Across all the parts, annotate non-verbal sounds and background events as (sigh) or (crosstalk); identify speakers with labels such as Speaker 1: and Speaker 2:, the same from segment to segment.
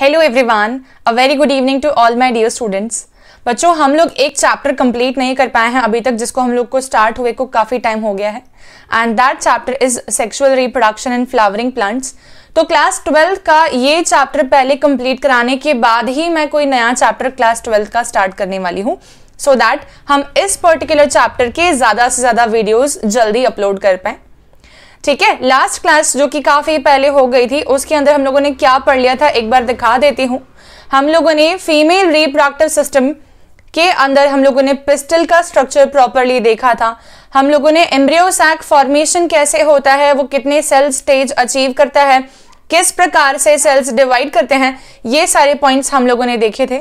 Speaker 1: Hello everyone a very good evening to all my dear students बच्चों हम लोग एक चैप्टर कंप्लीट नहीं कर पाए हैं अभी तक जिसको हम लोग को स्टार्ट हुए को काफ़ी टाइम हो गया है and that chapter is sexual reproduction and flowering plants तो क्लास ट्वेल्थ का ये चैप्टर पहले कंप्लीट कराने के बाद ही मैं कोई नया चैप्टर क्लास ट्वेल्थ का स्टार्ट करने वाली हूँ सो दैट हम इस पर्टिकुलर चैप्टर के ज़्यादा से ज़्यादा वीडियोज़ जल्दी अपलोड कर पाए ठीक है लास्ट क्लास जो कि काफ़ी पहले हो गई थी उसके अंदर हम लोगों ने क्या पढ़ लिया था एक बार दिखा देती हूँ हम लोगों ने फीमेल रिप्रोडक्टिव सिस्टम के अंदर हम लोगों ने पिस्टल का स्ट्रक्चर प्रॉपरली देखा था हम लोगों ने एम्ब्रियोसैक फॉर्मेशन कैसे होता है वो कितने सेल स्टेज अचीव करता है किस प्रकार से सेल्स डिवाइड करते हैं ये सारे पॉइंट्स हम लोगों ने देखे थे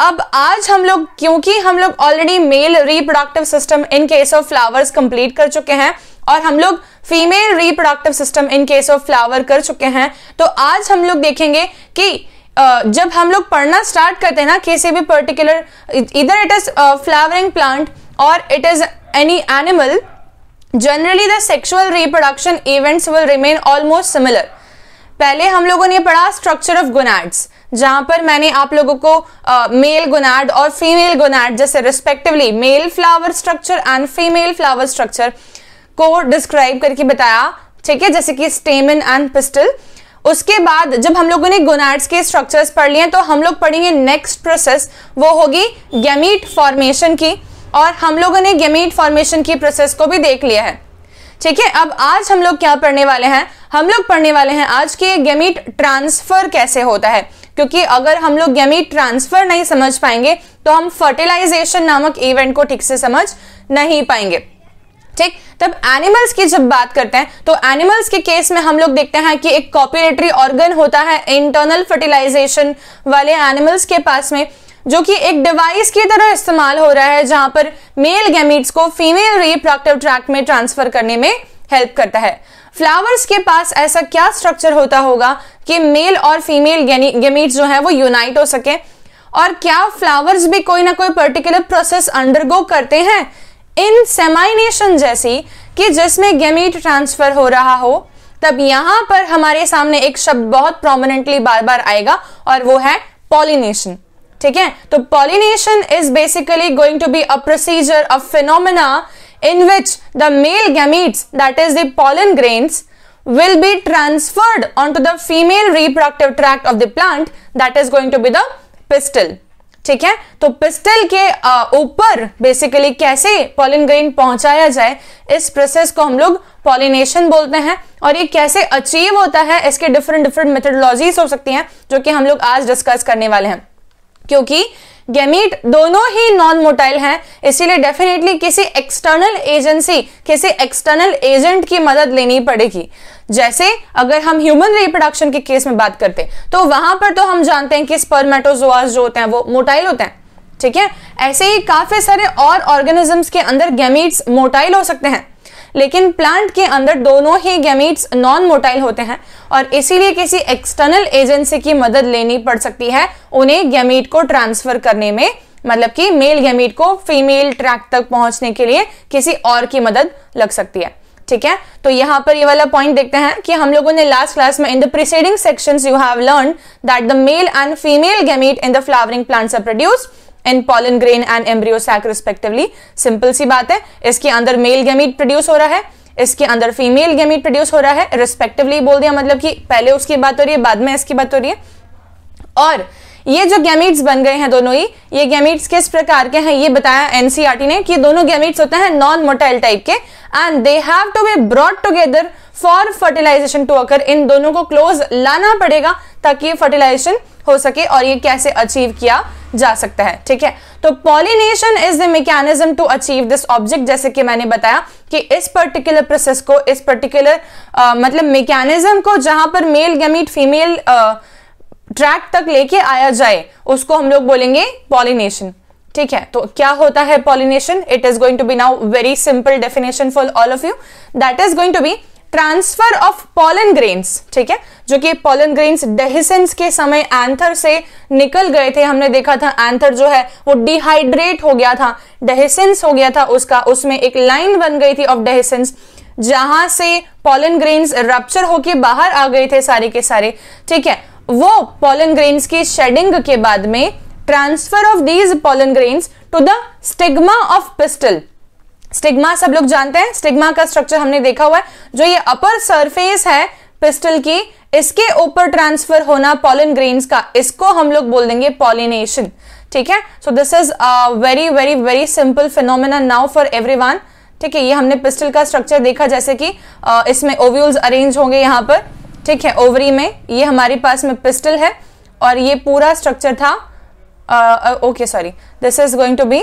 Speaker 1: अब आज हम लोग क्योंकि हम लोग already male reproductive system in case of flowers complete कर चुके हैं और हम लोग female reproductive system in case of flower कर चुके हैं तो आज हम लोग देखेंगे कि जब हम लोग पढ़ना स्टार्ट करते हैं ना किसी भी पर्टिकुलर इधर इट इज फ्लावरिंग प्लांट और it is any animal generally the sexual reproduction events will remain almost similar पहले हम लोगों ने पढ़ा स्ट्रक्चर ऑफ गुनाड्स जहां पर मैंने आप लोगों को मेल गुनाड और फीमेल गुनाड जैसे respectively male flower structure and female flower structure को डिस्क्राइब करके बताया ठीक है जैसे कि स्टेमिन एंड पिस्टल उसके बाद जब हम लोगों ने गोनाड्स के स्ट्रक्चर्स पढ़ लिए तो हम लोग पढ़ेंगे नेक्स्ट प्रोसेस वो होगी गेमीट फॉर्मेशन की और हम लोगों ने गेमीट फॉर्मेशन की प्रोसेस को भी देख लिया है ठीक है अब आज हम लोग क्या पढ़ने वाले हैं हम लोग पढ़ने वाले हैं आज के गेमीट ट्रांसफर कैसे होता है क्योंकि अगर हम लोग गेमीट ट्रांसफर नहीं समझ पाएंगे तो हम फर्टिलाइजेशन नामक इवेंट को ठीक से समझ नहीं पाएंगे ठीक तब एनिमल्स की जब बात करते हैं तो एनिमल्स के केस में हम लोग देखते हैं कि एक कॉपरेटरी ऑर्गन होता है इंटरनल फर्टिलाइजेशन वाले एनिमल्स के पास में जो कि एक डिवाइस की तरह इस्तेमाल हो रहा है जहां पर मेल गैमिट्स को फीमेल रिप्रोडक्टिव ट्रैक्ट में ट्रांसफर करने में हेल्प करता है फ्लावर्स के पास ऐसा क्या स्ट्रक्चर होता होगा कि मेल और फीमेल गेमीट्स जो है वो यूनाइट हो सके और क्या फ्लावर्स भी कोई ना कोई पर्टिकुलर प्रोसेस अंडरगो करते हैं इनसेमाइनेशन जैसी कि जिसमें गेमीट ट्रांसफर हो रहा हो तब यहां पर हमारे सामने एक शब्द बहुत प्रोमिनेंटली बार बार आएगा और वो है पॉलिनेशन ठीक है तो pollination is basically going to be a procedure a phenomena in which the male gametes that is the grain will be transferred on to the female reproductive tract of the plant that is going to be the pistil ठीक है तो pistol के ऊपर basically कैसे pollen grain पहुंचाया जाए इस process को हम लोग पॉलिनेशन बोलते हैं और ये कैसे अचीव होता है इसके डिफरेंट डिफरेंट मेथडोलॉजीज हो सकती हैं जो कि हम लोग आज डिस्कस करने वाले हैं क्योंकि गैमीट दोनों ही नॉन मोटाइल हैं इसीलिए डेफिनेटली किसी एक्सटर्नल एजेंसी किसी एक्सटर्नल एजेंट की मदद लेनी पड़ेगी जैसे अगर हम ह्यूमन रिप्रोडक्शन के केस में बात करते हैं तो वहां पर तो हम जानते हैं कि स्पर्मेटोजोआस जो होते हैं वो मोटाइल होते हैं ठीक है ऐसे ही काफी सारे और ऑर्गेनिजम्स के अंदर गैमीट्स मोटाइल हो सकते हैं लेकिन प्लांट के अंदर दोनों ही गैमीट्स नॉन मोटाइल होते हैं और इसीलिए किसी एक्सटर्नल एजेंसी की मदद लेनी पड़ सकती है उन्हें गैमीट को ट्रांसफर करने में मतलब कि मेल गैमीट को फीमेल ट्रैक तक पहुंचने के लिए किसी और की मदद लग सकती है ठीक है तो यहाँ पर ये वाला पॉइंट देखते हैं कि हम लोगों ने लास्ट क्लास में in the preceding sections you have learn that the male and female gamete in the flowering plants are produce in pollen grain and embryo sac respectively simple सी बात है इसके अंदर मेल गैमीट प्रोड्यूस हो रहा है इसके अंदर फीमेल गैमीट प्रोड्यूस हो रहा है रिस्पेक्टिवली बोल दिया मतलब कि पहले उसकी बात हो रही है बाद में इसकी बात हो रही है और ये जो गैमीट्स बन गए हैं दोनों ही ये गैमीट्स किस प्रकार के हैं ये बताया एनसीआरटी e ने कि दोनों गैमीट्स होते हैं नॉन मोटाइल टाइप के and they have to be brought together for fertilization to occur इन दोनों को क्लोज लाना पड़ेगा ताकि फर्टिलाइजेशन हो सके और ये कैसे अचीव किया जा सकता है ठीक है तो pollination is the mechanism to achieve this object जैसे कि मैंने बताया कि इस पर्टिकुलर प्रोसेस को इस पर्टिकुलर uh, मतलब मैकेनिज्म को जहां पर मेल गमीट फीमेल ट्रैक तक लेके आया जाए उसको हम लोग बोलेंगे पॉलिनेशन ठीक है तो क्या होता है pollination it is going to be now very simple definition for all of you that is going to be transfer of pollen grains ठीक है जो कि पॉलन ग्रेन्स डेहिसेंस के समय एंथर से निकल गए थे हमने देखा था एंथर जो है वो डिहाइड्रेट हो गया था डेहिसेंस हो गया था उसका उसमें एक लाइन बन गई थी ऑफ डेहिसेंस जहां से पॉलन ग्रेन्स रप्चर होके बाहर आ गए थे सारे के सारे ठीक है वो पॉलन ग्रेन्स की शेडिंग के बाद में transfer of these pollen grains to the stigma of pistil stigma सब लोग जानते हैं स्टिग्मा का स्ट्रक्चर हमने देखा हुआ है जो ये अपर सरफेस है पिस्टल की इसके ऊपर ट्रांसफर होना पॉलिन ग्रेन्स का इसको हम लोग बोल देंगे पॉलिनेशन ठीक है so this is very very very simple phenomena now for everyone ठीक है ये हमने पिस्टल का स्ट्रक्चर देखा जैसे कि uh, इसमें ओव्यूल्स अरेंज होंगे यहाँ पर ठीक है ओवरी में ये हमारे पास में पिस्टल है और ये पूरा स्ट्रक्चर था okay sorry this is going to be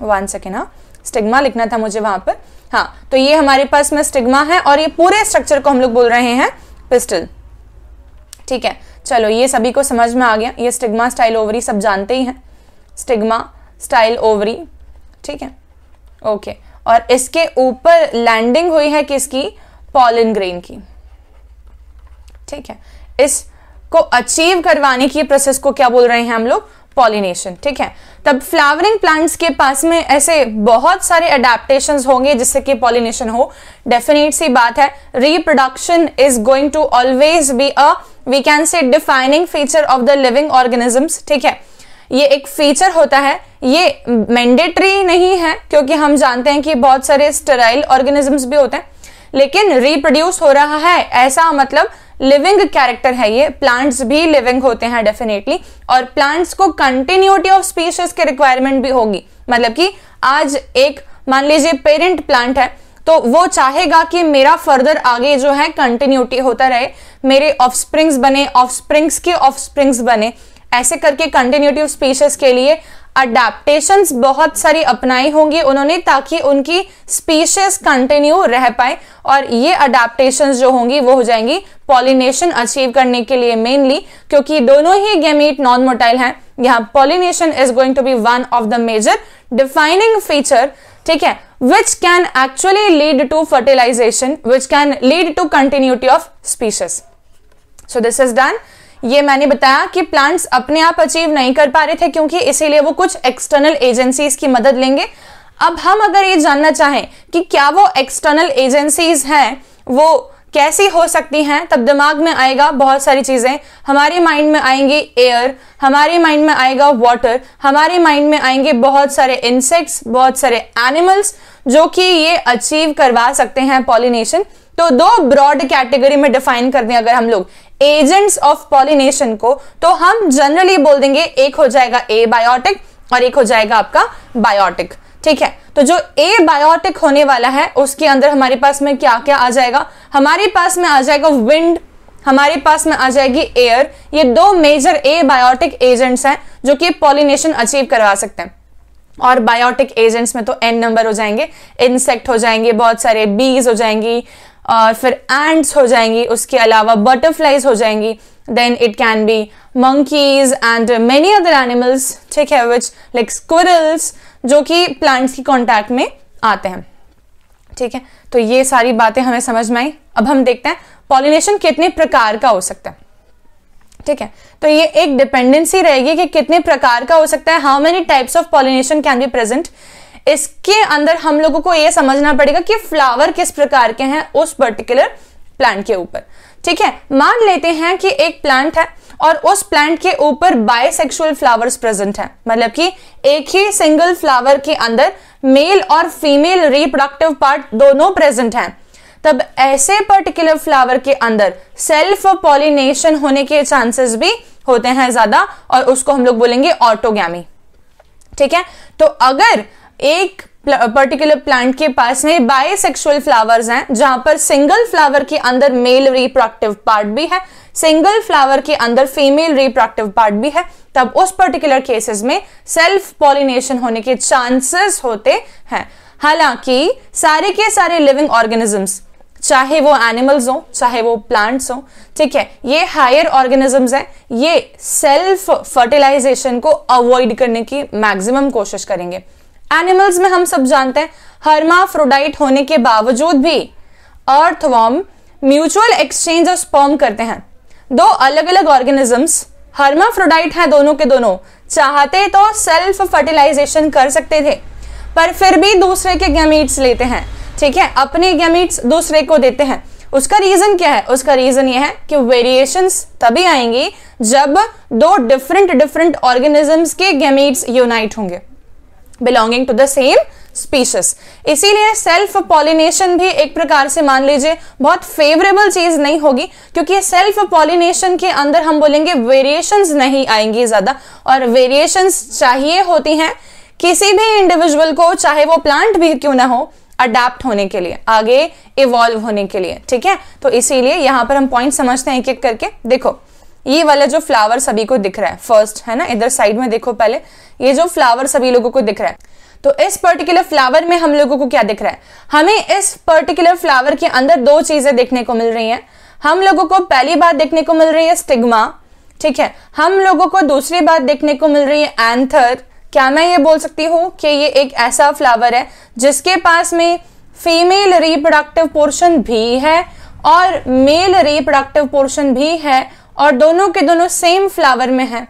Speaker 1: one second हाँ स्टिग्मा लिखना था मुझे वहां पर हाँ तो ये हमारे पास में स्टिग्मा है और ये पूरे स्ट्रक्चर को हम लोग बोल रहे हैं पिस्टल ठीक है चलो ये सभी को समझ में आ गया ये स्टिग्मा स्टाइल ओवरी सब जानते ही हैं स्टिग्मा स्टाइल ओवरी ठीक है ओके और इसके ऊपर लैंडिंग हुई है किसकी पॉलिन ग्रेन की ठीक है इसको अचीव करवाने की प्रोसेस को क्या बोल रहे हैं हम लोग पॉलिनेशन ठीक है तब फ्लावरिंग प्लांट्स के पास में ऐसे बहुत सारे अडेप्टेशन होंगे जिससे कि पॉलिनेशन हो डेफिनेट सी बात है reproduction is going to always be a we can say defining feature of the living organisms ठीक है ये एक फीचर होता है ये मैंडेटरी नहीं है क्योंकि हम जानते हैं कि बहुत सारे स्टेराइल ऑर्गेनिजम्स भी होते हैं लेकिन रिप्रोड्यूस हो रहा है ऐसा मतलब लिविंग कैरेक्टर है ये प्लांट्स भी लिविंग होते हैं डेफिनेटली और प्लांट्स को कंटिन्यूटी ऑफ स्पीशीज की रिक्वायरमेंट भी होगी मतलब कि आज एक मान लीजिए पेरेंट प्लांट है तो वो चाहेगा कि मेरा फर्दर आगे जो है कंटिन्यूटी होता रहे मेरे ऑफ बने ऑफ के ऑफ बने ऐसे करके कंटिन्यूटी ऑफ स्पीशीज के लिए अडेप्टेशन बहुत सारी अपनाई होंगी उन्होंने ताकि उनकी स्पीशीज कंटिन्यू रह पाए और ये अडेप्टेशन जो होंगी वो हो जाएंगी पॉलिनेशन अचीव करने के लिए मेनली क्योंकि दोनों ही गेमीट नॉन मोटाइल हैं यहाँ pollination is going to be one of the major defining feature ठीक है which can actually lead to fertilization which can lead to continuity of species so this is done ये मैंने बताया कि plants अपने आप अचीव नहीं कर पा रहे थे क्योंकि इसीलिए वो कुछ एक्सटर्नल एजेंसीज की मदद लेंगे अब हम अगर ये जानना चाहें कि क्या वो एक्सटर्नल एजेंसीज हैं वो कैसी हो सकती हैं तब दिमाग में आएगा बहुत सारी चीज़ें हमारे माइंड में आएंगी एयर हमारे माइंड में आएगा वाटर हमारे माइंड में आएंगे बहुत सारे इंसेक्ट्स बहुत सारे एनिमल्स जो कि ये अचीव करवा सकते हैं पॉलिनेशन तो दो ब्रॉड कैटेगरी में डिफाइन कर दें अगर हम लोग एजेंट्स ऑफ पॉलिनेशन को तो हम जनरली बोल देंगे एक हो जाएगा ए बायोटिक और एक हो जाएगा आपका बायोटिक ठीक है तो जो ए बायोटिक होने वाला है उसके अंदर हमारे पास में क्या क्या आ जाएगा हमारे पास में आ जाएगा विंड हमारे पास में आ जाएगी एयर ये दो मेजर ए बायोटिक एजेंट्स हैं जो कि पॉलिनेशन अचीव करवा सकते हैं और बायोटिक एजेंट्स में तो एन नंबर हो जाएंगे इंसेक्ट हो जाएंगे बहुत सारे बीज हो जाएंगी और फिर एंड्स हो जाएंगी उसके अलावा बटरफ्लाइज हो जाएंगी then it can be monkeys and many other animals ठीक है विच लाइक स्क्विरल्स जो कि प्लांट्स की कॉन्टैक्ट में आते हैं ठीक है तो ये सारी बातें हमें समझ में आई अब हम देखते हैं पॉलिनेशन कितने प्रकार का हो सकता है ठीक है तो ये एक डिपेंडेंसी रहेगी कि कितने प्रकार का हो सकता है how many types of pollination can be present इसके अंदर हम लोगों को यह समझना पड़ेगा कि फ्लावर किस प्रकार के हैं उस पर्टिकुलर प्लांट के ऊपर ठीक है मान लेते हैं कि एक प्लांट है और उस प्लांट के ऊपर बायसेक्सुअल फ्लावर्स प्रेजेंट है मतलब कि एक ही सिंगल फ्लावर के अंदर मेल और फीमेल रिप्रोडक्टिव पार्ट दोनों प्रेजेंट हैं तब ऐसे पर्टिकुलर फ्लावर के अंदर सेल्फ पॉलिनेशन होने के चांसेस भी होते हैं ज्यादा और उसको हम लोग बोलेंगे ऑटोगैमी ठीक है तो अगर एक पर्टिकुलर प्लांट के पास में बायसेक्सुअल फ्लावर्स हैं जहां पर सिंगल फ्लावर के अंदर मेल रिप्रोडक्टिव पार्ट भी है सिंगल फ्लावर के अंदर फीमेल रिप्रोडक्टिव पार्ट भी है तब उस पर्टिकुलर केसेस में सेल्फ पॉलिनेशन होने के चांसेस होते हैं हालांकि सारे के सारे लिविंग ऑर्गेनिजम्स चाहे वो एनिमल्स हो चाहे वो प्लांट्स हो ठीक है ये हायर ऑर्गेनिजम्स हैं ये सेल्फ फर्टिलाइजेशन को अवॉइड करने की मैक्सिमम कोशिश करेंगे एनिमल्स में हम सब जानते हैं हर्माफ्रोडाइट होने के बावजूद भी earthworm mutual exchange of sperm करते हैं दो अलग अलग ऑर्गेनिजम्स हर्माफ्रोडाइट हैं दोनों के दोनों चाहते तो सेल्फ फर्टिलाइजेशन कर सकते थे पर फिर भी दूसरे के गैमीट्स लेते हैं ठीक है अपने गैमीट्स दूसरे को देते हैं उसका रीजन क्या है उसका रीजन यह है कि वेरिएशंस तभी आएंगी जब दो डिफरेंट डिफरेंट ऑर्गेनिजम्स के गैमीट्स यूनाइट होंगे belonging to the same species इसीलिए सेल्फ पॉलिनेशन भी एक प्रकार से मान लीजिए बहुत फेवरेबल चीज नहीं होगी क्योंकि सेल्फ पॉलिनेशन के अंदर हम बोलेंगे वेरिएशंस नहीं आएंगी ज्यादा और वेरिएशंस चाहिए होती हैं किसी भी इंडिविजुअल को चाहे वो प्लांट भी क्यों ना हो अडेप्ट होने के लिए आगे इवॉल्व होने के लिए ठीक है तो इसीलिए यहां पर हम पॉइंट समझते हैं एक एक करके देखो ये वाला जो फ्लावर सभी को दिख रहा है फर्स्ट है ना इधर साइड में देखो पहले ये जो फ्लावर सभी लोगों को दिख रहा है तो इस पर्टिकुलर फ्लावर में हम लोगों को क्या दिख रहा है हमें इस पर्टिकुलर फ्लावर के अंदर दो चीजें देखने को मिल रही हैं हम लोगों को पहली बात देखने को मिल रही है स्टिग्मा ठीक है हम लोगों को दूसरी बात देखने को मिल रही है एंथर क्या मैं ये बोल सकती हूँ कि ये एक ऐसा फ्लावर है जिसके पास में फीमेल रिप्रोडक्टिव पोर्शन भी है और मेल रिप्रोडक्टिव पोर्शन भी है और दोनों के दोनों सेम फ्लावर में है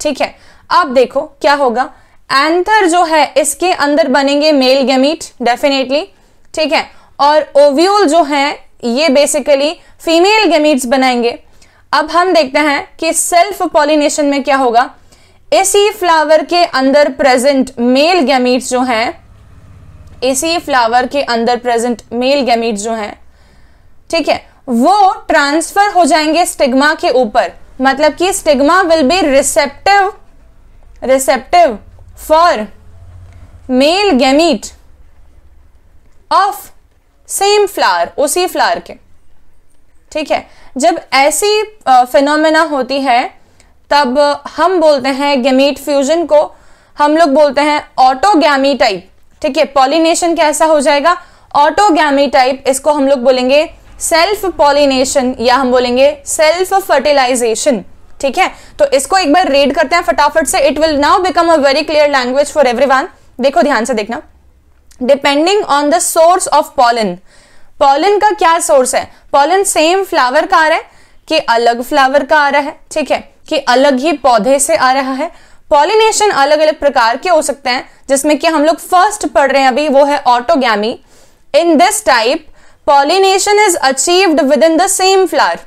Speaker 1: ठीक है अब देखो क्या होगा एंथर जो है इसके अंदर बनेंगे मेल गेमीट डेफिनेटली ठीक है और ओव्यूल जो है ये बेसिकली फीमेल गेमीट्स बनाएंगे अब हम देखते हैं कि सेल्फ पॉलिनेशन में क्या होगा इसी फ्लावर के अंदर प्रेजेंट मेल गेमीट्स जो हैं इसी फ्लावर के अंदर प्रेजेंट मेल गमीट्स जो हैं ठीक है वो ट्रांसफर हो जाएंगे स्टिग्मा के ऊपर मतलब कि stigma will be receptive receptive for male gamete of same flower उसी फ्लावर के ठीक है जब ऐसी फिनोमेना होती है तब हम बोलते हैं गैमीट फ्यूजन को हम लोग बोलते हैं ऑटोगैमी टाइप ठीक है पॉलिनेशन कैसा हो जाएगा ऑटोगैमी टाइप इसको हम लोग बोलेंगे सेल्फ पॉलिनेशन या हम बोलेंगे सेल्फ फर्टिलाइजेशन ठीक है तो इसको एक बार रीड करते हैं फटाफट से it will now become a very clear language for every देखो ध्यान से देखना depending on the source of pollen pollen का क्या सोर्स है पॉलन सेम फ्लावर का आ रहा है कि अलग फ्लावर का आ रहा है ठीक है कि अलग ही पौधे से आ रहा है पॉलिनेशन अलग अलग प्रकार के हो सकते हैं जिसमें कि हम लोग फर्स्ट पढ़ रहे हैं अभी वो है autogamy in this type pollination is achieved within the same flower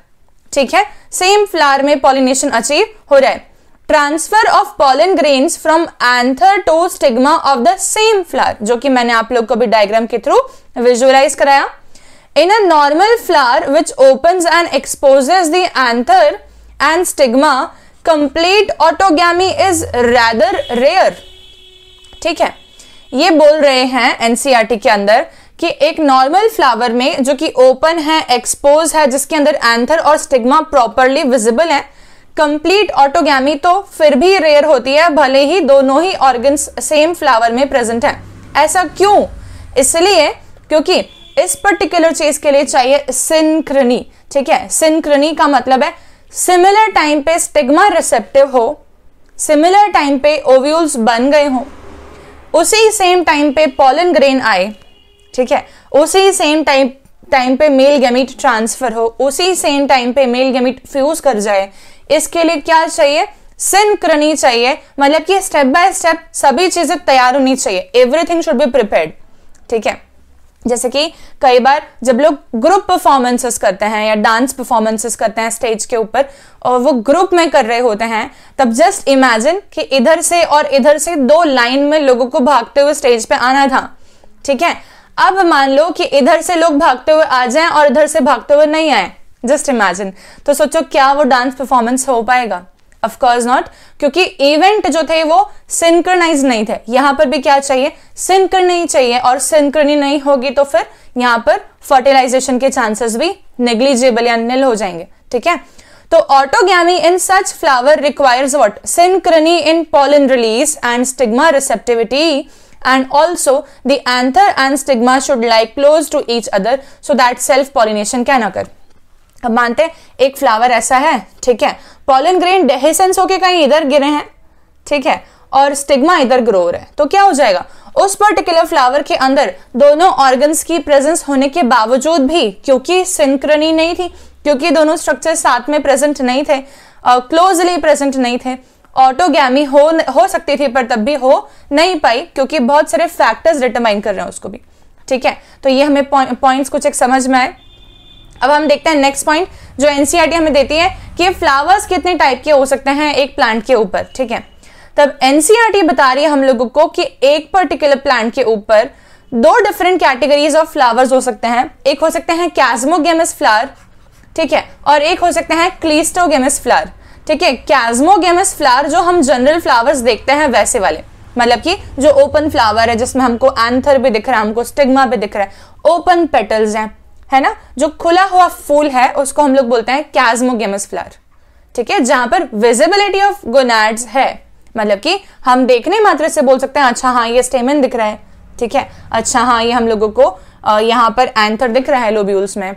Speaker 1: ठीक है सेम फ्लावर में पॉलिनेशन अचीव हो रहा है transfer of pollen grain from anther to stigma of the same flower जो कि मैंने आप लोग को भी डायग्राम के थ्रू विजुअलाइज कराया in a normal flower which open and exposes the anther and stigma complete autogamy is rather rare ठीक है ये बोल रहे हैं एनसीआरटी e के अंदर कि एक नॉर्मल फ्लावर में जो कि ओपन है एक्सपोज है जिसके अंदर एंथर और स्टिग्मा प्रॉपरली विजिबल है कंप्लीट ऑटोगैमी तो फिर भी रेयर होती है भले ही दोनों ही ऑर्गन्स सेम फ्लावर में प्रेजेंट है ऐसा क्यों इसलिए क्योंकि इस पर्टिकुलर चीज के लिए चाहिए सिंक्रनी ठीक है सिंक्रनी का मतलब है सिमिलर टाइम पे स्टिग्मा रिसेप्टिव हो सिमिलर टाइम पे ओव्यूल्स बन गए हों उसी सेम टाइम पे पॉलन ग्रेन आए ठीक है उसी सेम टाइम टाइम पे मेल गैमिट ट्रांसफर हो उसी सेम टाइम पे मेल गैमिट फ्यूज कर जाए इसके लिए क्या चाहिए सिंक्रनी चाहिए मतलब कि स्टेप बाय स्टेप सभी चीजें तैयार होनी चाहिए एवरीथिंग शुड बी प्रिपेयर्ड ठीक है जैसे कि कई बार जब लोग ग्रुप परफॉर्मेंसेस करते हैं या डांस परफॉर्मेंसेस करते हैं स्टेज के ऊपर और वो ग्रुप में कर रहे होते हैं तब जस्ट इमेजिन कि इधर से और इधर से दो लाइन में लोगों को भागते हुए स्टेज पे आना था ठीक है अब मान लो कि इधर से लोग भागते हुए आ जाएं और इधर से भागते हुए नहीं आए जस्ट इमेजिन तो सोचो क्या वो डांस परफॉर्मेंस हो पाएगा ऑफ कोर्स नॉट क्योंकि इवेंट जो थे वो सिंक्रनाइज नहीं थे यहां पर भी क्या चाहिए नहीं चाहिए और सिंक्रनी नहीं होगी तो फिर यहां पर फर्टिलाइजेशन के चांसेस भी नेग्लिजिबल या निल हो जाएंगे ठीक है तो autogamy in such flower requires what synchrony in pollen release and stigma receptivity and also the anther and stigma should lie close to each other so that self pollination can occur अब मानते हैं एक flower ऐसा है ठीक है pollen grain डेहेसेंस होके कहीं इधर गिरे हैं ठीक है और स्टिग्मा इधर ग्रो रहा है तो क्या हो जाएगा उस पर्टिकुलर फ्लावर के अंदर दोनों ऑर्गन्स की प्रेजेंस होने के बावजूद भी क्योंकि सिंक्रनी नहीं थी क्योंकि दोनों स्ट्रक्चर साथ में प्रेजेंट नहीं थे क्लोजली प्रेजेंट नहीं थे ऑटोगैमी हो हो सकती थी पर तब भी हो नहीं पाई क्योंकि बहुत सारे फैक्टर्स डिटरमाइन कर रहे हैं उसको भी ठीक है तो ये हमें पॉइंट्स कुछ एक समझ में आए अब हम देखते हैं नेक्स्ट पॉइंट जो एनसीईआरटी e हमें देती है कि फ्लावर्स कितने टाइप के हो सकते हैं एक प्लांट के ऊपर ठीक है तब एनसीईआरटी e बता रही है हम लोगों को कि एक पर्टिकुलर प्लांट के ऊपर दो डिफरेंट कैटेगरीज ऑफ फ्लावर्स हो सकते हैं एक हो सकते हैं कैजमोगेमस फ्लावर ठीक है और एक हो सकते हैं क्लीस्टोगेमस फ्लावर ठीक है कैजमोगेमस फ्लावर जो हम जनरल फ्लावर्स देखते हैं वैसे वाले मतलब कि जो ओपन फ्लावर है जिसमें हमको एंथर भी दिख रहा है हमको स्टिग्मा भी दिख रहा है ओपन पेटल्स हैं है ना जो खुला हुआ फूल है उसको हम लोग बोलते हैं कैजमोगेमस फ्लावर ठीक है जहां पर विजिबिलिटी ऑफ गोनाड्स है मतलब कि हम देखने मात्र से बोल सकते हैं अच्छा हाँ ये स्टेमन दिख रहा है ठीक है अच्छा हाँ ये हम लोगों को यहाँ पर एंथर दिख रहा है लोब्यूल्स में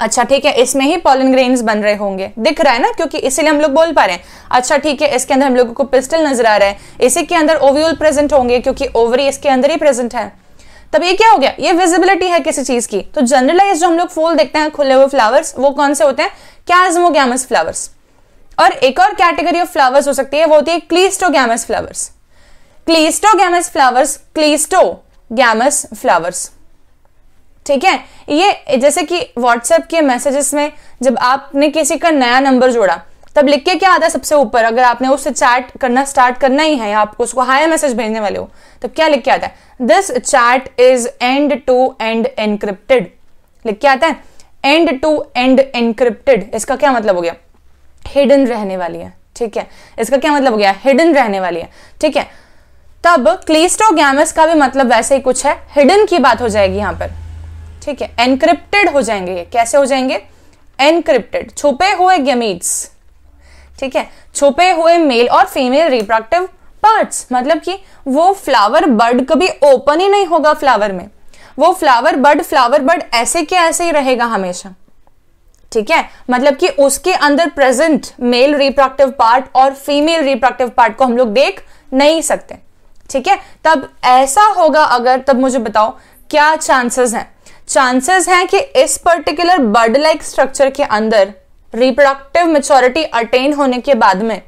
Speaker 1: अच्छा ठीक है इसमें ही पॉलन ग्रेन्स बन रहे होंगे दिख रहा है ना क्योंकि इसीलिए हम लोग बोल पा रहे हैं अच्छा ठीक है इसके अंदर हम लोगों को पिस्टल नजर आ रहा है इसी के अंदर ओव्यूल प्रेजेंट होंगे क्योंकि ओवरी इसके अंदर ही प्रेजेंट है तब ये क्या हो गया ये विजिबिलिटी है किसी चीज की तो जनरलाइज जो हम लोग फूल देखते हैं खुले हुए फ्लावर्स वो कौन से होते हैं कैजमोगैमस फ्लावर्स और एक और कैटेगरी ऑफ फ्लावर्स हो सकती है वो होती है cleistogamous flowers cleistogamous flowers cleisto flowers ठीक है ये जैसे कि व्हाट्सएप के मैसेजेस में जब आपने किसी का नया नंबर जोड़ा तब लिख के क्या आता है सबसे ऊपर अगर आपने उससे चैट करना स्टार्ट करना ही है आपको उसको हाई मैसेज भेजने वाले हो तो क्या लिख के आता है this chat is end to end encrypted लिख के आता है एंड टू एंड एनक्रिप्टेड इसका क्या मतलब हो गया हिडन रहने वाली है ठीक है इसका क्या मतलब हो गया हिडन रहने वाली है ठीक है तब क्लीस्टोगैमस का भी मतलब वैसे ही कुछ है हिडन की बात हो जाएगी यहां पर ठीक है एनक्रिप्टेड हो जाएंगे कैसे हो जाएंगे एनक्रिप्टेड छुपे हुए गेमीट्स ठीक है छुपे हुए मेल और फीमेल रिप्रोडक्टिव पार्ट्स मतलब कि वो फ्लावर बर्ड कभी ओपन ही नहीं होगा फ्लावर में वो फ्लावर बर्ड फ्लावर बर्ड ऐसे के ऐसे ही रहेगा हमेशा ठीक है मतलब कि उसके अंदर प्रेजेंट मेल रिप्रोडक्टिव पार्ट और फीमेल रिप्रोडक्टिव पार्ट को हम लोग देख नहीं सकते ठीक है तब ऐसा होगा अगर तब मुझे बताओ क्या चांसेस हैं चांसेस हैं कि इस पर्टिकुलर बर्ड लाइक स्ट्रक्चर के अंदर रिप्रोडक्टिव मेचोरिटी अटेन होने के बाद में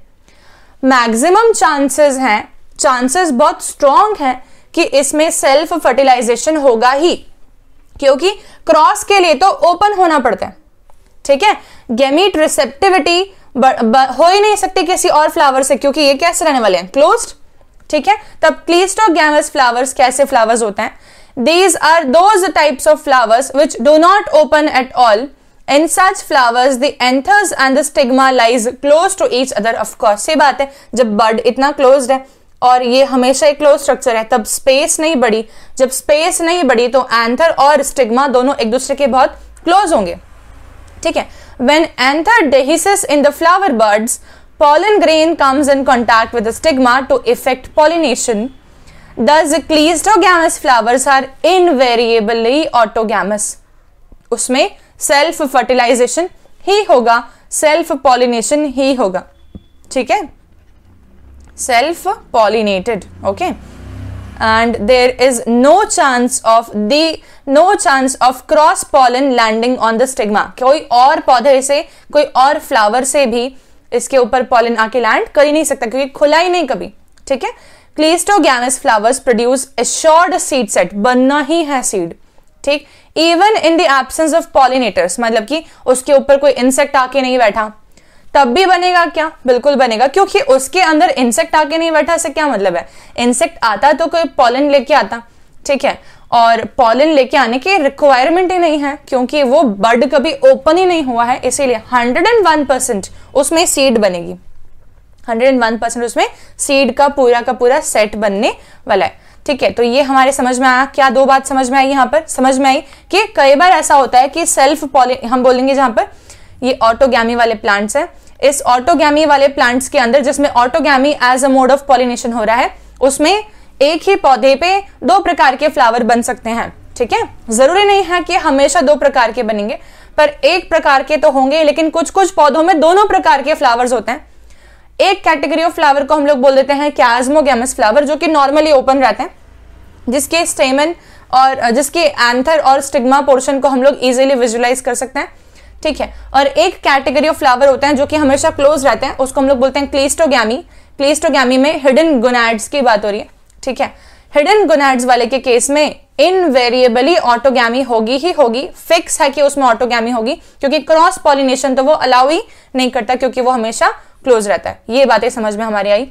Speaker 1: मैक्सिमम चांसेस हैं चांसेस बहुत स्ट्रांग हैं कि इसमें सेल्फ फर्टिलाइजेशन होगा ही क्योंकि क्रॉस के लिए तो ओपन होना पड़ता है ठीक है गेमीट रिसेप्टिविटी हो ही नहीं सकती किसी और फ्लावर से क्योंकि ये कैसे रहने वाले हैं क्लोज्ड ठीक है तब क्लीस्ट गैमस फ्लावर्स कैसे फ्लावर्स होते हैं These are those types of flowers which do not open at all. in such flowers the anthers and the stigma lies close to each other of course se baat hai jab bud itna closed hai और ये हमेशा एक close structure है तब space नहीं बढ़ी जब space नहीं बढ़ी तो एंथर और स्टिग्मा दोनों एक दूसरे के बहुत क्लोज होंगे ठीक है when anther dehisces in the flower buds pollen grain comes in contact with stigma to effect pollination Thus, cleistogamous flowers are invariably autogamous उसमें सेल्फ फर्टिलाइजेशन ही होगा सेल्फ पॉलिनेशन ही होगा ठीक है self pollinated okay and there is no chance of the no chance of cross pollen landing on the stigma कोई और पौधे से कोई और फ्लावर से भी इसके ऊपर पॉलन आके लैंड कर ही नहीं सकता क्योंकि खुला ही नहीं कभी ठीक है cleistogamous flowers produce assured seed set बनना ही है सीड ठीक even in the absence of pollinators मतलब कि उसके ऊपर कोई इंसेक्ट आके नहीं बैठा तब भी बनेगा क्या बिल्कुल बनेगा क्योंकि उसके अंदर इंसेक्ट आके नहीं बैठा इससे क्या मतलब है इंसेक्ट आता तो कोई पॉलिन लेके आता ठीक है और पॉलिन लेके आने की रिक्वायरमेंट ही नहीं है क्योंकि वो बर्ड कभी ओपन ही नहीं हुआ है इसीलिए हंड्रेड एंड वन परसेंट उसमें सीड बनेगी हंड्रेड उसमें सीड का पूरा का पूरा सेट बनने वाला है ठीक है तो ये हमारे समझ में आया क्या दो बात समझ में आई यहाँ पर समझ में आई कि कई बार ऐसा होता है कि सेल्फ पॉलि हम बोलेंगे जहां पर ये ऑटोगी वाले प्लांट्स हैं इस ऑटोगी वाले प्लांट्स के अंदर जिसमें autogamy as a mode of pollination हो रहा है उसमें एक ही पौधे पे दो प्रकार के फ्लावर बन सकते हैं ठीक है जरूरी नहीं है कि हमेशा दो प्रकार के बनेंगे पर एक प्रकार के तो होंगे लेकिन कुछ कुछ पौधों में दोनों प्रकार के फ्लावर्स होते हैं एक कैटेगरी ऑफ फ्लावर को हम लोग बोल देते हैं कैजमोगेमस फ्लावर जो कि नॉर्मली ओपन रहते हैं जिसके स्टेमन और जिसके एंथर और स्टिग्मा पोर्शन को हम लोग इजिली विजुलाइज कर सकते हैं ठीक है और एक कैटेगरी ऑफ फ्लावर होते हैं जो कि हमेशा क्लोज रहते हैं उसको हम लोग बोलते हैं क्लेस्टोगी क्लेस्टोगी में हिडन गुनाड्स की बात हो रही है ठीक है हिडन गोनाड्स वाले के केस में इनवेरिएबली ऑटोगैमी होगी ही होगी फिक्स है कि उसमें ऑटोगैमी होगी क्योंकि क्रॉस पॉलिनेशन तो वो अलाउ ही नहीं करता क्योंकि वो हमेशा क्लोज रहता है ये बातें समझ में हमारी आई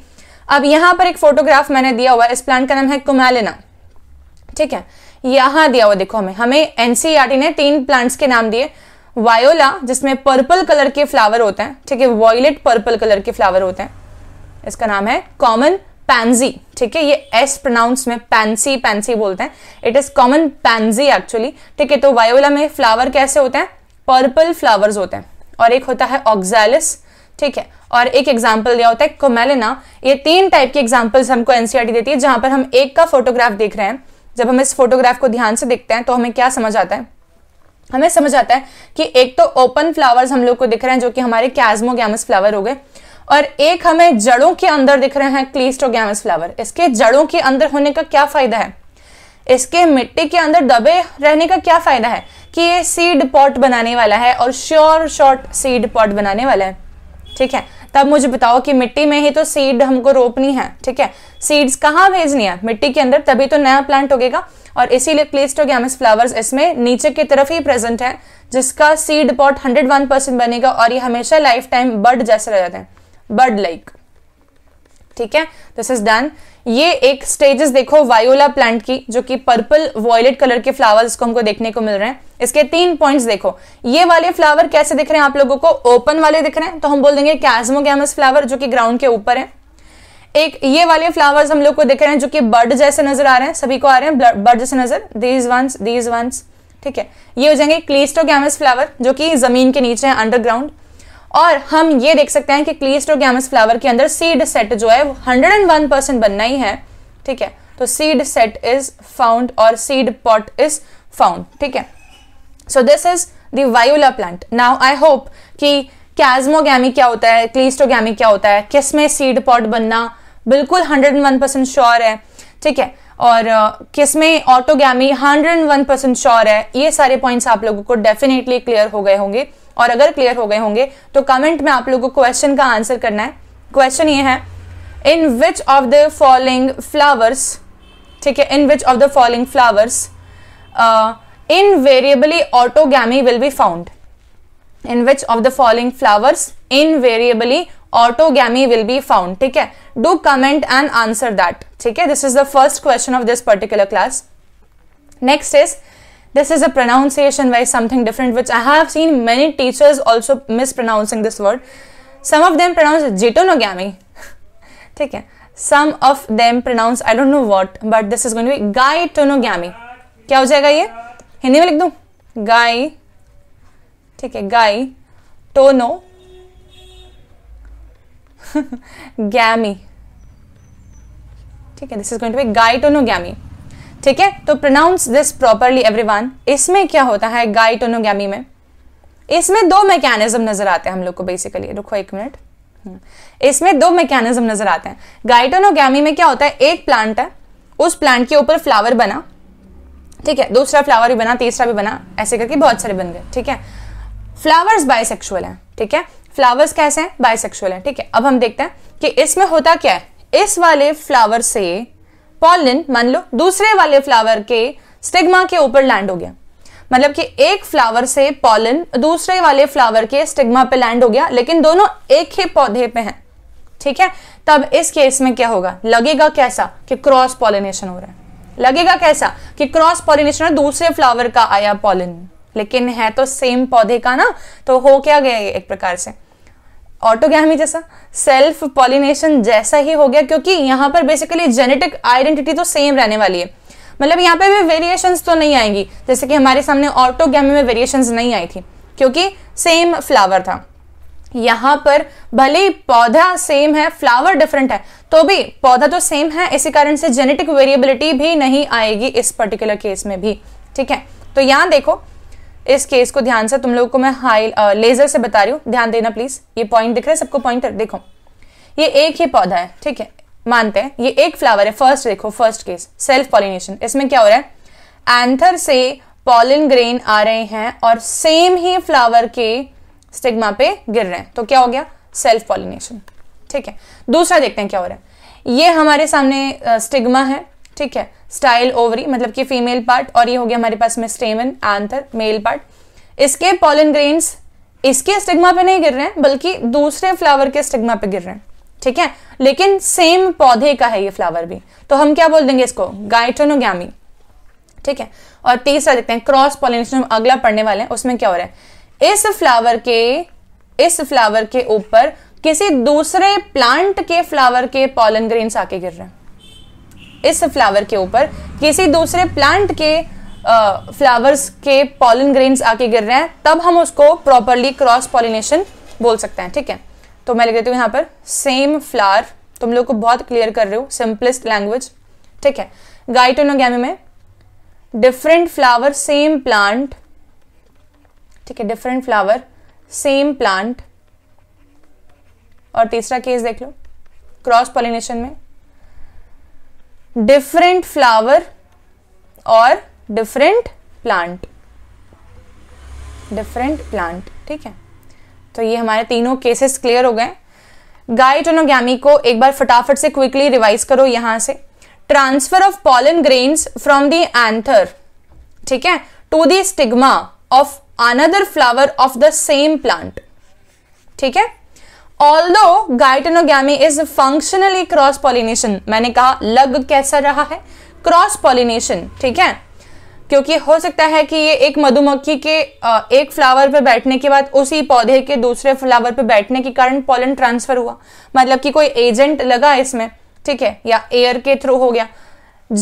Speaker 1: अब यहां पर एक फोटोग्राफ मैंने दिया हुआ है इस प्लांट का नाम है कुमालिना ठीक है यहां दिया हुआ देखो हमें हमें एनसीईआरटी ने तीन प्लांट्स के नाम दिए वायोला जिसमें पर्पल कलर के फ्लावर होते हैं ठीक है वॉयलेट पर्पल कलर के फ्लावर होते हैं इसका नाम है कॉमन पैंजी ठीक है ये एस प्रोनाउंस में पैंसी पैंसी बोलते हैं it is common pansy actually ठीक है तो वायोला में फ्लावर कैसे होते हैं पर्पल फ्लावर्स होते हैं और एक होता है ऑक्जैलिस ठीक है और एक एग्जाम्पल दिया होता है कोमेलिना ये तीन टाइप के एग्जाम्पल्स हमको एनसीआरटी e देती है जहां पर हम एक का फोटोग्राफ देख रहे हैं जब हम इस फोटोग्राफ को ध्यान से देखते हैं तो हमें क्या समझ आता है हमें समझ आता है कि एक तो ओपन फ्लावर्स हम लोग को दिख रहे हैं जो कि हमारे कैजमोगैमस फ्लावर हो गए और एक हमें जड़ों के अंदर दिख रहे हैं क्लीस्टोगैमस फ्लावर इसके जड़ों के अंदर होने का क्या फायदा है इसके मिट्टी के अंदर दबे रहने का क्या फायदा है कि ये सीड पॉट बनाने वाला है और श्योर शॉर्ट सीड पॉट बनाने वाला है ठीक है तब मुझे बताओ कि मिट्टी में ही तो सीड हमको रोपनी है ठीक है सीड्स कहाँ भेजनी है मिट्टी के अंदर तभी तो नया प्लांट उगेगा और इसीलिए क्लेस्टोगैमस फ्लावर्स इसमें नीचे की तरफ ही प्रेजेंट है जिसका सीड पॉट 101 परसेंट बनेगा और ये हमेशा लाइफ टाइम बर्ड जैसे रह जाते हैं बर्ड लाइक ठीक है दिस इज डन ये एक स्टेजेस देखो वायोला प्लांट की जो कि पर्पल वॉयलेट कलर के फ्लावर्स को हमको देखने को मिल रहे हैं इसके तीन पॉइंट्स देखो ये वाले फ्लावर कैसे दिख रहे हैं आप लोगों को ओपन वाले दिख रहे हैं तो हम बोल देंगे कैजमोगेमस फ्लावर जो कि ग्राउंड के ऊपर है एक ये वाले फ्लावर्स हम लोग को दिख रहे हैं जो कि बर्ड जैसे नजर आ रहे हैं सभी को आ रहे हैं बर्ड जैसे नजर दीज वंस दीज वंस ठीक है ये हो जाएंगे क्लीस्टोगेमस फ्लावर जो कि जमीन के नीचे है अंडरग्राउंड और हम ये देख सकते हैं कि क्लीस्टोगैमस फ्लावर के अंदर सीड सेट जो है वो वन परसेंट बनना ही है ठीक है तो सीड सेट इज फाउंड और सीड पॉट इज फाउंड ठीक है so this is the viola plant now I hope कि कैजमोगी क्या होता है क्लीस्टोगी क्या होता है किस में सीड पॉट बनना बिल्कुल 101 परसेंट श्योर है ठीक है और uh, किस में ऑटोगैमी वन परसेंट श्योर है ये सारे पॉइंट्स आप लोगों को डेफिनेटली क्लियर हो गए होंगे और अगर क्लियर हो गए होंगे तो कमेंट में आप लोगों को क्वेश्चन का आंसर करना है क्वेश्चन ये है in which of the following flowers ठीक है in which of the following flowers invariably autogamy will be found in which of the following flowers invariably autogamy will be found ठीक है do comment and answer that ठीक है this is the first question of this particular class next is this is a pronunciation wise something different which i have seen many teachers also mispronouncing this word some of them pronounce jito no jitonogami okay (laughs) some of them pronounce i don't know what but this is going to be gai tonogami kya ho jayega ye hindi mein likh dun gai theek hai gai tono (laughs) gami okay this is going to be no gami. ठीक है तो pronounce this properly everyone इसमें क्या होता है गाइटोनोगी में इसमें दो मैकेनिज्म नजर आते हैं हम लोग को बेसिकली रुको एक मिनट हम्म। इसमें दो मैकेनिज्म नजर आते हैं गाइटोनोगी में क्या होता है एक प्लांट है उस प्लांट के ऊपर फ्लावर बना ठीक है दूसरा फ्लावर भी बना तीसरा भी बना ऐसे करके बहुत सारे बन गए ठीक है फ्लावर्स बायसेक्सुअल हैं ठीक है फ्लावर्स कैसे हैं बायसेक्सुअल हैं ठीक है अब हम देखते हैं कि इसमें होता क्या है इस वाले फ्लावर से पॉलिन मान लो दूसरे वाले फ्लावर के स्टिग्मा के ऊपर लैंड हो गया मतलब कि एक फ्लावर से पॉलिन दूसरे वाले फ्लावर के स्टिग्मा पे लैंड हो गया लेकिन दोनों एक ही पौधे पे हैं ठीक है तब इस केस में क्या होगा लगेगा कैसा कि क्रॉस पॉलिनेशन हो रहा है लगेगा कैसा कि क्रॉस पॉलिनेशन दूसरे फ्लावर का आया पॉलिन लेकिन है तो सेम पौधे का ना तो हो क्या गया एक प्रकार से ऑटोगैमी जैसा सेल्फ पॉलिनेशन जैसा ही हो गया क्योंकि यहां पर बेसिकली जेनेटिक आइडेंटिटी तो सेम रहने वाली है मतलब यहाँ पे भी वेरिएशन तो नहीं आएंगी जैसे कि हमारे सामने ऑटोगैमी में वेरिएशन नहीं आई थी क्योंकि सेम फ्लावर था यहां पर भले पौधा सेम है फ्लावर डिफरेंट है तो भी पौधा तो सेम है इसी कारण से जेनेटिक वेरिएबिलिटी भी नहीं आएगी इस पर्टिकुलर केस में भी ठीक है तो यहां देखो इस केस को ध्यान से तुम लोगों को मैं हाई लेजर uh, से बता रही हूँ ध्यान देना प्लीज ये पॉइंट दिख रहा है सबको पॉइंट देखो ये एक ही पौधा है ठीक है मानते हैं ये एक फ्लावर है फर्स्ट देखो फर्स्ट केस सेल्फ पॉलिनेशन इसमें क्या हो रहा है एंथर से पॉलिन ग्रेन आ रहे हैं और सेम ही फ्लावर के स्टिग्मा पे गिर रहे हैं तो क्या हो गया सेल्फ पॉलिनेशन ठीक है दूसरा देखते हैं क्या हो रहा है ये हमारे सामने स्टिग्मा uh, है ठीक है स्टाइल ओवरी मतलब कि फीमेल पार्ट और ये हो गया हमारे पास में स्टेमन आंथर मेल पार्ट इसके पॉलन ग्रेन्स इसके स्टिग्मा पे नहीं गिर रहे हैं बल्कि दूसरे फ्लावर के स्टिग्मा पे गिर रहे हैं ठीक है लेकिन सेम पौधे का है ये फ्लावर भी तो हम क्या बोल देंगे इसको गाइटनोग्यामी ठीक है और तीसरा देखते हैं क्रॉस पॉलिनेशन हम अगला पढ़ने वाले हैं उसमें क्या हो रहा है इस फ्लावर के इस फ्लावर के ऊपर किसी दूसरे प्लांट के फ्लावर के पॉलन ग्रेन्स आके गिर रहे हैं इस फ्लावर के ऊपर किसी दूसरे प्लांट के फ्लावर्स के पॉलन ग्रेन्स आके गिर रहे हैं तब हम उसको प्रॉपरली क्रॉस पॉलिनेशन बोल सकते हैं ठीक है तो मैं लिख देती हूँ यहाँ पर सेम फ्लावर तुम लोग को बहुत क्लियर कर रहे हो सिंपलेस्ट लैंग्वेज ठीक है गाइटोनोगैमी में डिफरेंट फ्लावर सेम प्लांट ठीक है डिफरेंट फ्लावर सेम प्लांट और तीसरा केस देख लो क्रॉस पॉलिनेशन में डिफरेंट फ्लावर और डिफरेंट प्लांट डिफरेंट प्लांट ठीक है तो ये हमारे तीनों केसेस क्लियर हो गए गाइटोनोगैमी को एक बार फटाफट से क्विकली रिवाइज करो यहां से transfer of pollen grains from the anther ठीक है to the stigma of another flower of the same plant ठीक है although geitonogamy is functionally cross pollination मैंने कहा लग कैसा रहा है क्रॉस पॉलिनेशन ठीक है क्योंकि हो सकता है कि ये एक मधुमक्खी के एक फ्लावर पर बैठने के बाद उसी पौधे के दूसरे फ्लावर पर बैठने के कारण पॉलन ट्रांसफर हुआ मतलब कि कोई एजेंट लगा इसमें ठीक है या एयर के थ्रू हो गया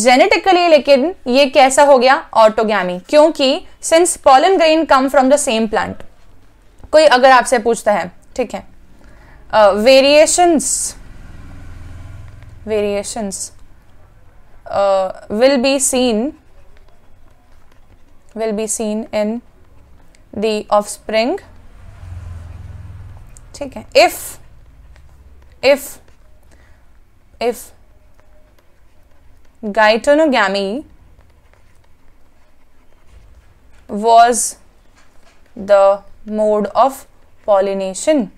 Speaker 1: जेनेटिकली लेकिन ये कैसा हो गया ऑटोगी क्योंकि since pollen grain come from the same plant कोई अगर आपसे पूछता है ठीक है uh, variations variations uh, will be seen will be seen in the offspring if if if gaitenogamy was the mode of pollination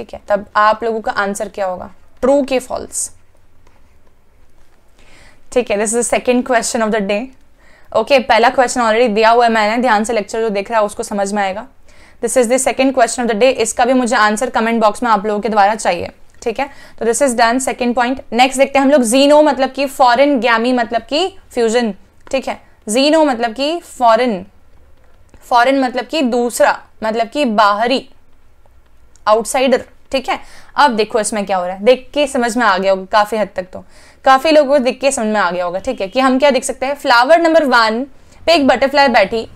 Speaker 1: ठीक है तब आप लोगों का आंसर क्या होगा ट्रू के फॉल्स ठीक है this is second question of the day okay पहला क्वेश्चन ऑलरेडी दिया हुआ है मैंने ध्यान से लेक्चर जो देख रहा है उसको समझ में आएगा this is the second question of the day इसका भी मुझे आंसर कमेंट बॉक्स में आप लोगों के द्वारा चाहिए ठीक है तो this is done second point next देखते हैं हम लोग जीनो मतलब की फॉरिन गैमी मतलब की फ्यूजन ठीक है जीनो मतलब की फॉरिन फॉरिन मतलब की दूसरा मतलब की बाहरी आउटसाइडर ठीक है अब देखो इसमें क्या हो रहा है देख के समझ में आ गया होगा काफी हद तक तो काफी लोगों को देख के समझ में आ गया होगा ठीक है कि हम क्या देख सकते हैं फ्लावर नंबर वन पे एक बटरफ्लाई बैठी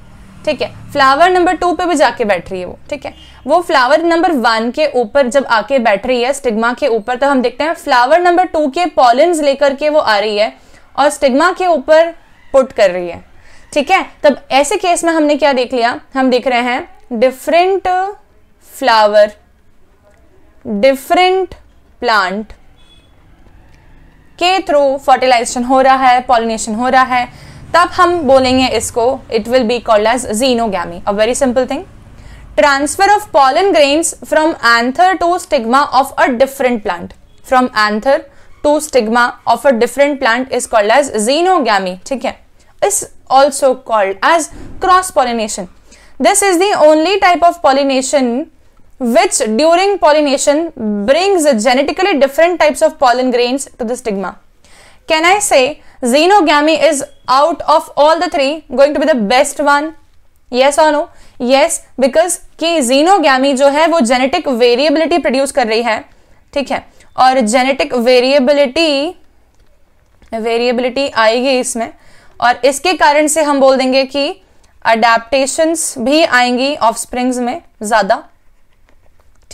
Speaker 1: ठीक है फ्लावर नंबर टू पे भी जाके बैठ रही है वो ठीक है वो फ्लावर नंबर वन के ऊपर जब आके बैठ रही है स्टिग्मा के ऊपर तो हम देखते हैं फ्लावर नंबर टू के पॉलिन्स लेकर के वो आ रही है और स्टिग्मा के ऊपर पुट कर रही है ठीक है तब ऐसे केस में हमने क्या देख लिया हम देख रहे हैं डिफरेंट फ्लावर डिफरेंट प्लांट के थ्रू फर्टिलाइजेशन हो रहा है पॉलिनेशन हो रहा है तब हम बोलेंगे इसको it will be called as xenogamy a very simple thing transfer of pollen grains from anther to stigma of a different plant from anther to stigma of a different plant is called as xenogamy ठीक है is also called as cross pollination this is the only type of pollination which during pollination brings genetically different types of pollen grains to the stigma. Can I say xenogamy is out of all the three going to be the best one? Yes or no? Yes, because कि xenogamy जो है वो genetic variability produce कर रही है ठीक है और genetic variability variability आएगी इसमें और इसके कारण से हम बोल देंगे कि अडेप्टेशंस भी आएंगी ऑफ में ज़्यादा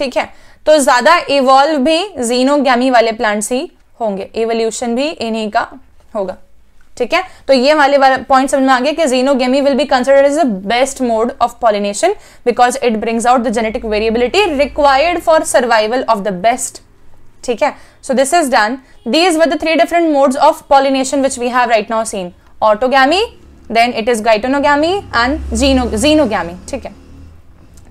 Speaker 1: ठीक है तो ज्यादा इवॉल्व भी जीनोगैमी वाले प्लांट्स ही होंगे इवोल्यूशन भी इन्हीं का होगा ठीक है तो ये वाले पॉइंट समझ में आ गया कि xenogamy will be considered is the best mode of pollination because it brings out the genetic variability required for survival of the best ठीक है so this is done these were the three different modes of pollination which we have right now seen autogamy then it is geitonogamy and xeno xenogamy ठीक है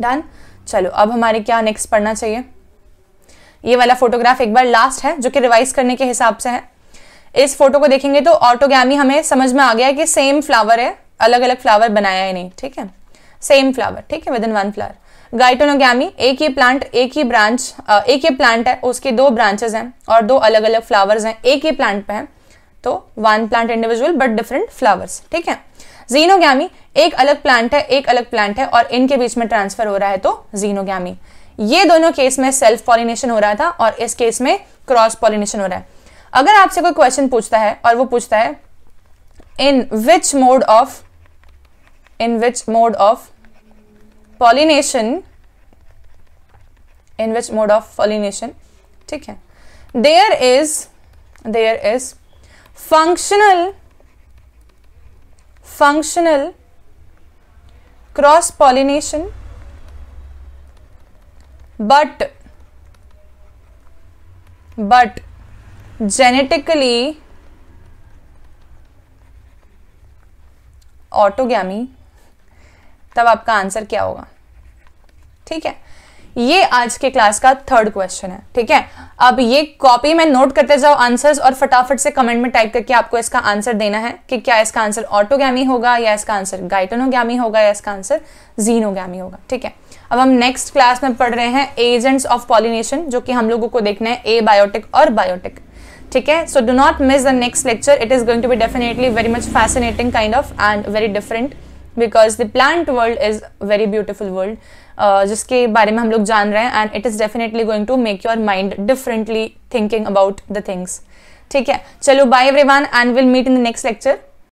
Speaker 1: done चलो अब हमारे क्या next पढ़ना चाहिए ये वाला फोटोग्राफ एक बार लास्ट है जो कि रिवाइज करने के हिसाब से है इस फोटो को देखेंगे तो ऑटोग्रामी हमें समझ में आ गया कि सेम फ्लावर है अलग अलग फ्लावर बनाया है नहीं ठीक है सेम फ्लावर ठीक है within one flower geitonogamy एक ही प्लांट एक ही ब्रांच एक ही प्लांट है उसके दो ब्रांचेस हैं और दो अलग अलग फ्लावर्स हैं एक ही प्लांट पे हैं तो one plant individual but different flowers ठीक है जीनोगी एक अलग प्लांट है एक अलग प्लांट है और इनके बीच में ट्रांसफर हो रहा है तो जीनोगी ये दोनों केस में सेल्फ पॉलिनेशन हो रहा था और इस केस में क्रॉस पॉलिनेशन हो रहा है अगर आपसे कोई क्वेश्चन पूछता है और वो पूछता है in which mode of in which mode of pollination in which mode of pollination ठीक है there is there is functional functional cross pollination but but genetically autogamy तब आपका आंसर क्या होगा ठीक है ये आज के क्लास का थर्ड क्वेश्चन है ठीक है अब ये कॉपी में नोट करते जाओ आंसर्स और फटाफट से कमेंट में टाइप करके आपको इसका आंसर देना है कि क्या इसका आंसर ऑटोगैमी होगा या इसका आंसर गाइटनोगी होगा या इसका आंसर जीनोगी होगा ठीक है अब हम नेक्स्ट क्लास में पढ़ रहे हैं एजेंट्स ऑफ पॉलिनेशन जो कि हम लोगों को देखना है ए बायोटिक और बायोटिक ठीक है so do not miss the next lecture it is going to be definitely very much fascinating kind of and very different because the plant world is very beautiful world जिसके बारे में हम लोग जान रहे हैं and it is definitely going to make your mind differently thinking about the things ठीक है चलो bye everyone and will meet in the next lecture